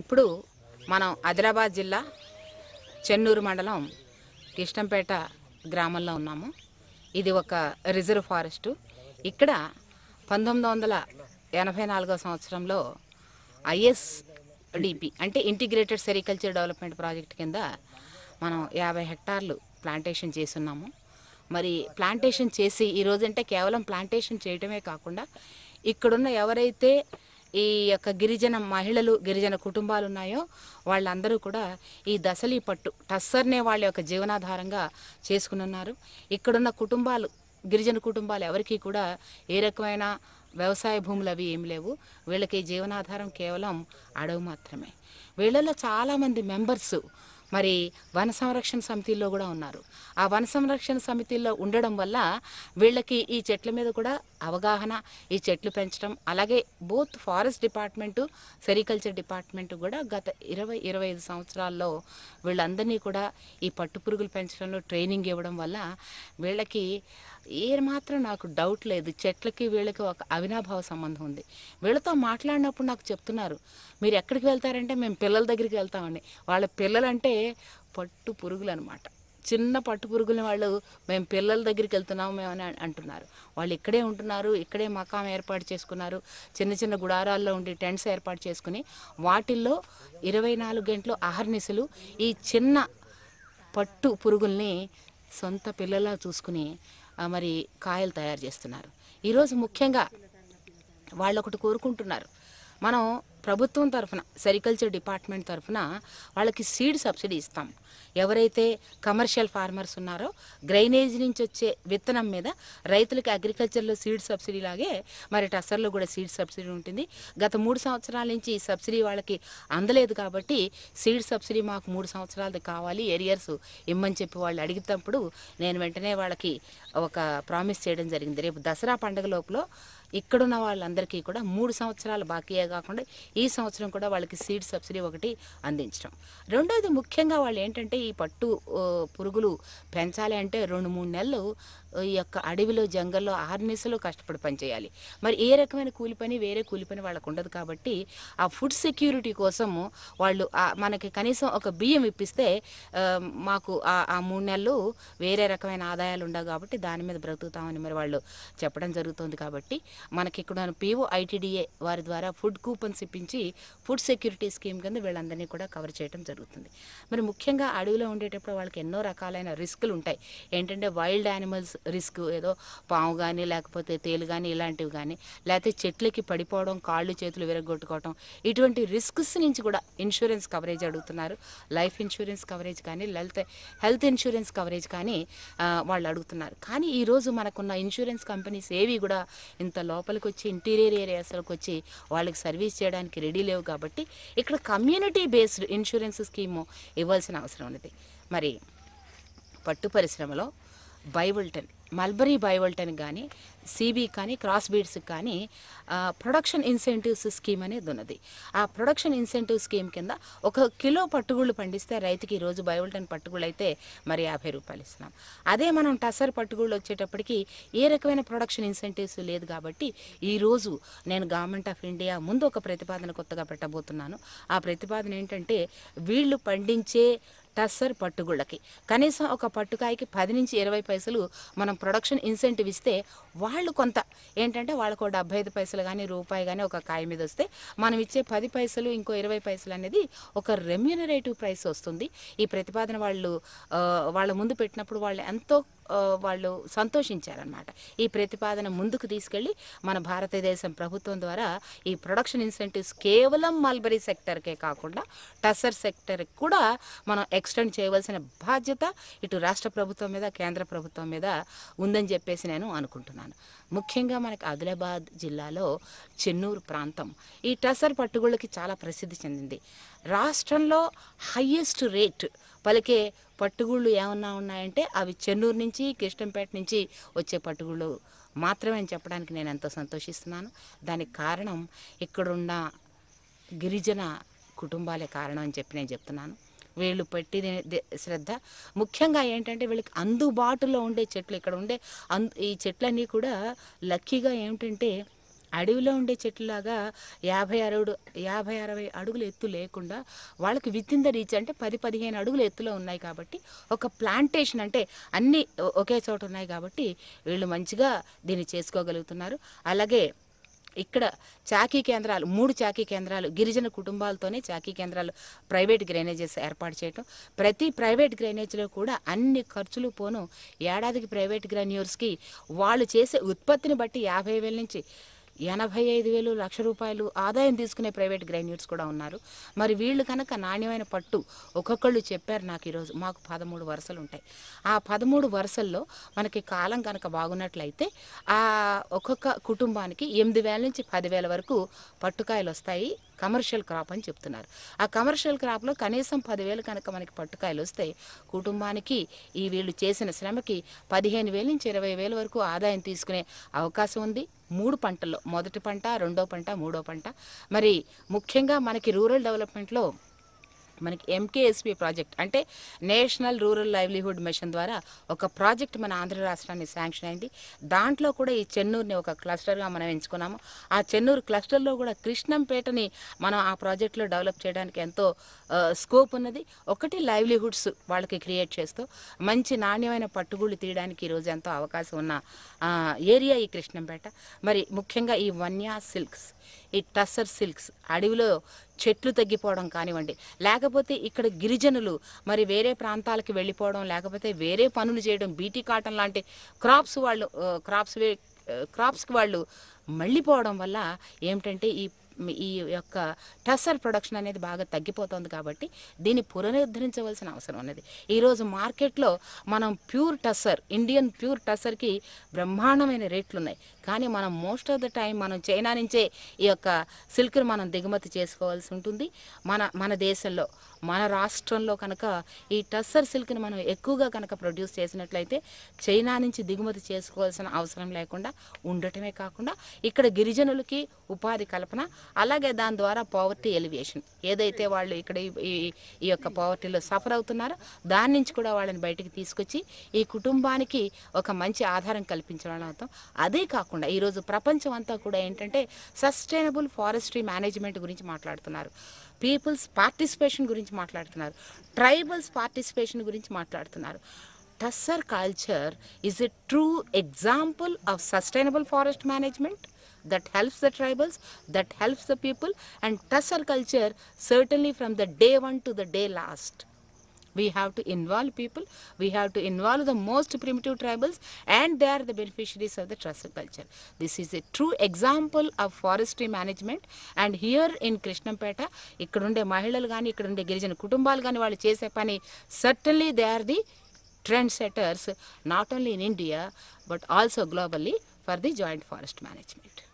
ఇప్పుడు మనం ఆదిలాబాద్ జిల్లా చెన్నూరు మండలం కృష్ణంపేట గ్రామంలో ఉన్నాము ఇది ఒక రిజర్వ్ ఫారెస్టు ఇక్కడ పంతొమ్మిది వందల ఎనభై నాలుగో సంవత్సరంలో ఐఎస్డిపి అంటే ఇంటిగ్రేటెడ్ సెరికల్చర్ డెవలప్మెంట్ ప్రాజెక్ట్ కింద మనం యాభై హెక్టార్లు ప్లాంటేషన్ చేస్తున్నాము మరి ప్లాంటేషన్ చేసి ఈరోజంటే కేవలం ప్లాంటేషన్ చేయటమే కాకుండా ఇక్కడున్న ఎవరైతే ఈ యొక్క గిరిజన మహిళలు గిరిజన కుటుంబాలు ఉన్నాయో వాళ్ళందరూ కూడా ఈ దసలి పట్టు టస్సర్నే వాళ్ళ యొక్క జీవనాధారంగా చేసుకునున్నారు ఇక్కడున్న కుటుంబాలు గిరిజన కుటుంబాలు ఎవరికీ కూడా ఏ రకమైన వ్యవసాయ భూములు అవి ఏం లేవు వీళ్ళకి జీవనాధారం కేవలం అడవి మాత్రమే వీళ్ళలో చాలామంది మెంబర్సు మరి వన సంరక్షణ సమితిలో కూడా ఉన్నారు ఆ వన సంరక్షణ సమితిలో ఉండడం వల్ల వీళ్ళకి ఈ చెట్ల మీద కూడా అవగాహన ఈ చెట్లు పెంచడం అలాగే both forest department sericulture department కూడా గత ఇరవై ఇరవై ఐదు సంవత్సరాల్లో వీళ్ళందరినీ కూడా ఈ పట్టు పురుగులు పెంచడంలో ట్రైనింగ్ ఇవ్వడం వల్ల వీళ్ళకి ఏమాత్రం నాకు డౌట్ లేదు చెట్లకి వీళ్ళకి ఒక అవినాభావ సంబంధం ఉంది వీళ్ళతో మాట్లాడినప్పుడు నాకు చెప్తున్నారు మీరు ఎక్కడికి వెళ్తారంటే మేము పిల్లల దగ్గరికి వెళ్తామండి వాళ్ళ పిల్లలంటే పట్టు పురుగులు అనమాట చిన్న పట్టు పురుగులని వాళ్ళు మేము పిల్లల దగ్గరికి వెళ్తున్నాము మేము అని అంటున్నారు వాళ్ళు ఇక్కడే ఉంటున్నారు ఇక్కడే మకాం ఏర్పాటు చేసుకున్నారు చిన్న చిన్న గుడారాల్లో ఉండి టెంట్స్ ఏర్పాటు చేసుకుని వాటిల్లో ఇరవై నాలుగు గంటలు అహర్నిశలు ఈ చిన్న పట్టు పురుగుల్ని సొంత పిల్లలా చూసుకుని మరి కాయలు తయారు చేస్తున్నారు ఈరోజు ముఖ్యంగా వాళ్ళు ఒకటి కోరుకుంటున్నారు మనం ప్రభుత్వం తరఫున సెరికల్చర్ డిపార్ట్మెంట్ తరఫున వాళ్ళకి సీడ్ సబ్సిడీ ఇస్తాం ఎవరైతే కమర్షియల్ ఫార్మర్స్ ఉన్నారో గ్రైనేజ్ నుంచి వచ్చే విత్తనం మీద రైతులకు అగ్రికల్చర్లో సీడ్ సబ్సిడీ లాగే మరి టసర్లో కూడా సీడ్ సబ్సిడీ ఉంటుంది గత మూడు సంవత్సరాల నుంచి ఈ సబ్సిడీ వాళ్ళకి అందలేదు కాబట్టి సీడ్ సబ్సిడీ మాకు మూడు సంవత్సరాలది కావాలి ఎరియర్స్ ఇమ్మని చెప్పి వాళ్ళు అడిగినప్పుడు నేను వెంటనే వాళ్ళకి ఒక ప్రామిస్ చేయడం జరిగింది రేపు దసరా పండుగ లోపల ఇక్కడున్న వాళ్ళందరికీ కూడా మూడు సంవత్సరాలు బాకీయే కాకుండా ఈ సంవత్సరం కూడా వాళ్ళకి సీడ్ సబ్సిడీ ఒకటి అందించడం రెండోది ముఖ్యంగా వాళ్ళు ఏంటంటే ఈ పట్టు పురుగులు పెంచాలి అంటే రెండు మూడు నెలలు ఈ యొక్క అడవిలో జంగల్లో ఆర్నిసలో కష్టపడి పనిచేయాలి మరి ఏ రకమైన కూలి పని వేరే కూలి పని వాళ్ళకు ఉండదు కాబట్టి ఆ ఫుడ్ సెక్యూరిటీ కోసము వాళ్ళు మనకి కనీసం ఒక బియ్యం ఇప్పిస్తే మాకు ఆ మూడు నెలలు వేరే రకమైన ఆదాయాలు ఉండవు కాబట్టి దాని మీద బ్రతుకుతామని మరి వాళ్ళు చెప్పడం జరుగుతుంది కాబట్టి మనకి ఇక్కడ పీఓ ఐటీడీఏ వారి ద్వారా ఫుడ్ కూపన్స్ ఇప్పించి ఫుడ్ సెక్యూరిటీ స్కీమ్ కింద వీళ్ళందరినీ కూడా కవర్ చేయడం జరుగుతుంది మరి ముఖ్యంగా అడవిలో ఉండేటప్పుడు వాళ్ళకి ఎన్నో రకాలైన రిస్కులు ఉంటాయి ఏంటంటే వైల్డ్ యానిమల్స్ రిస్క్ ఏదో పాము కానీ లేకపోతే తేలు కానీ ఇలాంటివి కానీ లేకపోతే చెట్లకి పడిపోవడం కాళ్ళు చేతులు విరగొట్టుకోవడం ఇటువంటి రిస్క్స్ నుంచి కూడా ఇన్సూరెన్స్ కవరేజ్ అడుగుతున్నారు లైఫ్ ఇన్సూరెన్స్ కవరేజ్ కానీ లేకపోతే హెల్త్ ఇన్సూరెన్స్ కవరేజ్ కానీ వాళ్ళు అడుగుతున్నారు కానీ ఈరోజు మనకున్న ఇన్సూరెన్స్ కంపెనీస్ ఏవి కూడా ఇంత లోపలికి వచ్చి ఇంటీరియర్ ఏరియాస్లోకి వచ్చి వాళ్ళకి సర్వీస్ చేయడానికి రెడీ లేవు కాబట్టి ఇక్కడ కమ్యూనిటీ బేస్డ్ ఇన్సూరెన్స్ స్కీము ఇవ్వాల్సిన అవసరం ఉన్నది మరి పట్టు పరిశ్రమలో బైవల్టన్ మల్బరీ బైవల్టన్ కానీ సీబీ కానీ క్రాస్ బీడ్స్ కానీ ప్రొడక్షన్ ఇన్సెంటివ్స్ స్కీమ్ అనేది ఉన్నది ఆ ప్రొడక్షన్ ఇన్సెంటివ్ స్కీమ్ కింద ఒక కిలో పట్టుగుళ్ళు పండిస్తే రైతుకి ఈరోజు బయోల్టన్ పట్టుగుళ్ళు అయితే మరి యాభై రూపాయలు ఇస్తున్నాం అదే మనం టసర్ పట్టుగుళ్ళు వచ్చేటప్పటికి ఏ రకమైన ప్రొడక్షన్ ఇన్సెంటివ్స్ లేదు కాబట్టి ఈరోజు నేను గవర్నమెంట్ ఆఫ్ ఇండియా ముందు ఒక ప్రతిపాదన కొత్తగా పెట్టబోతున్నాను ఆ ప్రతిపాదన ఏంటంటే వీళ్ళు పండించే టస్సర్ పట్టుగుళ్ళకి కనీసం ఒక పట్టుకాయకి పది నుంచి ఇరవై పైసలు మనం ప్రొడక్షన్ ఇన్సెంటివ్ ఇస్తే వాళ్ళు కొంత ఏంటంటే వాళ్ళకు డెబ్బై ఐదు పైసలు కానీ రూపాయి కానీ ఒక కాయ మీద వస్తే మనం ఇచ్చే పది పైసలు ఇంకో ఇరవై పైసలు అనేది ఒక రెమ్యూనరేటివ్ ప్రైస్ వస్తుంది ఈ ప్రతిపాదన వాళ్ళు వాళ్ళ ముందు పెట్టినప్పుడు వాళ్ళు ఎంతో వాళ్ళు సంతోషించారనమాట ఈ ప్రతిపాదన ముందుకు తీసుకెళ్ళి మన భారతదేశం ప్రభుత్వం ద్వారా ఈ ప్రొడక్షన్ ఇన్సెంటివ్స్ కేవలం మల్బరీ సెక్టర్కే కాకుండా టసర్ సెక్టర్కి కూడా మనం ఎక్స్టెండ్ చేయవలసిన బాధ్యత ఇటు రాష్ట్ర ప్రభుత్వం మీద కేంద్ర ప్రభుత్వం మీద ఉందని చెప్పేసి నేను అనుకుంటున్నాను ముఖ్యంగా మనకి ఆదిలాబాద్ జిల్లాలో చెన్నూరు ప్రాంతం ఈ టసర్ పట్టుగుళ్ళకి చాలా ప్రసిద్ధి చెందింది రాష్ట్రంలో హయ్యెస్ట్ రేట్ పలికే పట్టుగుళ్ళు ఏమన్నా ఉన్నాయంటే అవి చెన్నూరు నుంచి కృష్ణంపేట నుంచి వచ్చే పట్టుగుళ్ళు మాత్రమే అని చెప్పడానికి నేను ఎంతో సంతోషిస్తున్నాను దానికి కారణం ఇక్కడున్న గిరిజన కుటుంబాలే కారణం అని చెప్పి నేను చెప్తున్నాను వీళ్ళు పెట్టి శ్రద్ధ ముఖ్యంగా ఏంటంటే వీళ్ళకి అందుబాటులో ఉండే చెట్లు ఇక్కడ ఉండే అందు ఈ చెట్లన్నీ కూడా లక్కీగా ఏమిటంటే అడవిలో ఉండే చెట్టులాగా యాభై అరవడు యాభై అరవై అడుగులు ఎత్తు లేకుండా వాళ్ళకి విత్ ఇన్ ద రీచ్ అంటే పది పదిహేను అడుగులు ఎత్తులో ఉన్నాయి కాబట్టి ఒక ప్లాంటేషన్ అంటే అన్నీ ఒకే చోట ఉన్నాయి కాబట్టి వీళ్ళు మంచిగా దీన్ని చేసుకోగలుగుతున్నారు అలాగే ఇక్కడ చాకీ కేంద్రాలు మూడు చాకీ కేంద్రాలు గిరిజన కుటుంబాలతోనే చాకీ కేంద్రాలు ప్రైవేట్ గ్రైనేజెస్ ఏర్పాటు చేయటం ప్రతి ప్రైవేట్ గ్రైనేజ్లో కూడా అన్ని ఖర్చులు పోను ఏడాదికి ప్రైవేట్ గ్రాన్యూర్స్కి వాళ్ళు చేసే ఉత్పత్తిని బట్టి యాభై వేల నుంచి ఎనభై ఐదు వేలు లక్ష రూపాయలు ఆదాయం తీసుకునే ప్రైవేట్ గ్రాన్యూట్స్ కూడా ఉన్నారు మరి వీళ్ళు కనుక నాణ్యమైన పట్టు ఒక్కొక్కళ్ళు చెప్పారు నాకు ఈరోజు మాకు పదమూడు వరుసలు ఉంటాయి ఆ పదమూడు వరుసల్లో మనకి కాలం కనుక బాగున్నట్లయితే ఆ ఒక్కొక్క కుటుంబానికి ఎనిమిది వేల నుంచి పదివేల వరకు పట్టుకాయలు వస్తాయి కమర్షియల్ క్రాప్ అని చెప్తున్నారు ఆ కమర్షియల్ క్రాప్లో కనీసం పదివేలు కనుక మనకి పట్టుకాయలు వస్తే కుటుంబానికి ఈ వీళ్ళు చేసిన శ్రమకి పదిహేను వేల నుంచి ఇరవై వేల వరకు ఆదాయం తీసుకునే అవకాశం ఉంది మూడు పంటల్లో మొదటి పంట రెండో పంట మూడో పంట మరి ముఖ్యంగా మనకి రూరల్ డెవలప్మెంట్లో మనకి ఎంకేఎస్పి ప్రాజెక్ట్ అంటే నేషనల్ రూరల్ లైవ్లీహుడ్ మిషన్ ద్వారా ఒక ప్రాజెక్ట్ మన ఆంధ్ర రాష్ట్రాన్ని శాంక్షన్ అయింది దాంట్లో కూడా ఈ చెన్నూరుని ఒక క్లస్టర్గా మనం ఎంచుకున్నాము ఆ చెన్నూరు క్లస్టర్లో కూడా కృష్ణంపేటని మనం ఆ ప్రాజెక్ట్లో డెవలప్ చేయడానికి ఎంతో స్కోప్ ఉన్నది ఒకటి లైవ్లీహుడ్స్ వాళ్ళకి క్రియేట్ చేస్తూ మంచి నాణ్యమైన పట్టుగుళ్ళు తీయడానికి ఈరోజు ఎంతో అవకాశం ఉన్న ఏరియా ఈ కృష్ణంపేట మరి ముఖ్యంగా ఈ వన్యా సిల్క్స్ ఈ టస్సర్ సిల్క్స్ అడవిలో చెట్లు తగ్గిపోవడం కానివ్వండి లేకపోతే ఇక్కడ గిరిజనులు మరి వేరే ప్రాంతాలకు వెళ్ళిపోవడం లేకపోతే వేరే పనులు చేయడం బీటీ కాటన్ లాంటి క్రాప్స్ వాళ్ళు క్రాప్స్ క్రాప్స్కి వాళ్ళు మళ్ళీపోవడం వల్ల ఏమిటంటే ఈ ఈ యొక్క టసర్ ప్రొడక్షన్ అనేది బాగా తగ్గిపోతుంది కాబట్టి దీన్ని పునరుద్ధరించవలసిన అవసరం ఉన్నది ఈరోజు మార్కెట్లో మనం ప్యూర్ టసర్ ఇండియన్ ప్యూర్ టసర్కి బ్రహ్మాండమైన రేట్లు ఉన్నాయి కానీ మనం మోస్ట్ ఆఫ్ ద టైం మనం చైనా నుంచే ఈ యొక్క సిల్క్ను మనం దిగుమతి చేసుకోవాల్సి ఉంటుంది మన మన దేశంలో మన రాష్ట్రంలో కనుక ఈ టస్సర్ సిల్క్ని మనం ఎక్కువగా కనుక ప్రొడ్యూస్ చేసినట్లయితే చైనా నుంచి దిగుమతి చేసుకోవాల్సిన అవసరం లేకుండా ఉండటమే కాకుండా ఇక్కడ గిరిజనులకి ఉపాధి కల్పన అలాగే దాని ద్వారా పావర్టీ ఎలివేషన్ ఏదైతే వాళ్ళు ఇక్కడ ఈ ఈ యొక్క పావర్టీలో సఫర్ అవుతున్నారో దాని నుంచి కూడా వాళ్ళని బయటికి తీసుకొచ్చి ఈ కుటుంబానికి ఒక మంచి ఆధారం కల్పించడం అవుతాం అదే కాకుండా ఈరోజు ప్రపంచం అంతా కూడా ఏంటంటే సస్టైనబుల్ ఫారెస్ట్రీ మేనేజ్మెంట్ గురించి మాట్లాడుతున్నారు పీపుల్స్ పార్టిసిపేషన్ గురించి మాట్లాడుతున్నారు ట్రైబల్స్ పార్టిసిపేషన్ గురించి మాట్లాడుతున్నారు tussar culture is a true example of sustainable forest management that helps the tribals, that helps the people and Tassar culture certainly from the day one to the day last. We have to involve people, we have to involve the most primitive tribals and they are the beneficiaries of the Tassar culture. This is a true example of forestry management and here in Krishnapeta, ఇక్కడుండే మహిళలు కానీ ఇక్కడుండే గిరిజన కుటుంబాలు కానీ వాళ్ళు చేసే పని certainly they are trendsetters not only in India but also globally for the joint forest management.